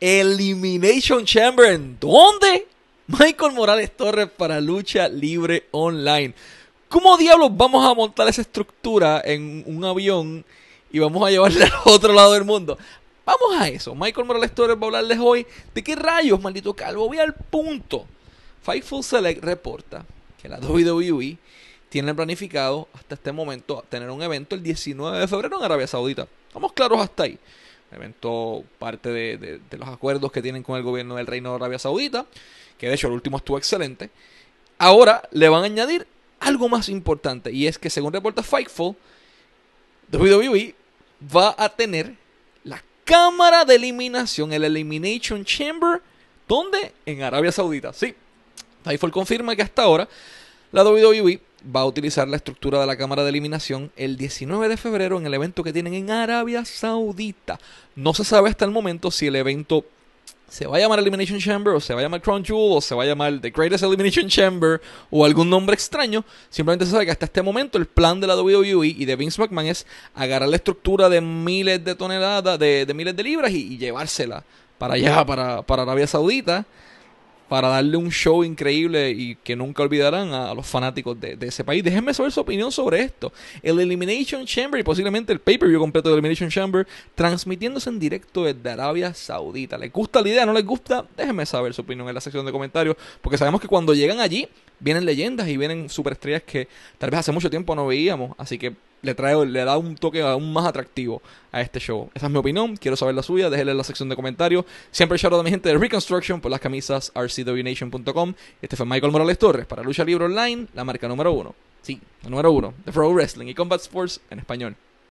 Elimination Chamber. ¿En dónde? Michael Morales Torres para Lucha Libre Online. ¿Cómo diablos vamos a montar esa estructura en un avión y vamos a llevarla al otro lado del mundo? Vamos a eso. Michael Morales Torres va a hablarles hoy de qué rayos, maldito calvo. Voy al punto. Fightful Select reporta que la WWE tiene planificado hasta este momento tener un evento el 19 de febrero en Arabia Saudita. Vamos claros hasta ahí evento parte de, de, los acuerdos que tienen con el gobierno del Reino de Arabia Saudita, que de hecho el último estuvo excelente. Ahora le van a añadir algo más importante, y es que según reporta Fightful, WWE va a tener la cámara de eliminación, el Elimination Chamber, ¿dónde? En Arabia Saudita, sí. Fightful confirma que hasta ahora la WWE va a utilizar la estructura de la Cámara de Eliminación el 19 de febrero en el evento que tienen en Arabia Saudita. No se sabe hasta el momento si el evento se va a llamar Elimination Chamber o se va a llamar Crown Jewel o se va a llamar The Greatest Elimination Chamber o algún nombre extraño. Simplemente se sabe que hasta este momento el plan de la WWE y de Vince McMahon es agarrar la estructura de miles de toneladas, de, miles de libras y, llevársela para allá, para, para Arabia Saudita para darle un show increíble y que nunca olvidarán a, los fanáticos de, ese país. Déjenme saber su opinión sobre esto. El Elimination Chamber y posiblemente el pay-per-view completo del Elimination Chamber transmitiéndose en directo desde Arabia Saudita. ¿Les gusta la idea? ¿No les gusta? Déjenme saber su opinión en la sección de comentarios porque sabemos que cuando llegan allí vienen leyendas y vienen superestrellas que tal vez hace mucho tiempo no veíamos. Así que le trae, le da un toque aún más atractivo a este show. Esa es mi opinión, quiero saber la suya, déjenla en la sección de comentarios. Siempre shout a mi gente de Reconstruction por las camisas rcwnation.com. Este fue Michael Morales Torres para Lucha Libre Online, la marca número uno. Sí, la número uno, The Pro Wrestling y Combat Sports en español.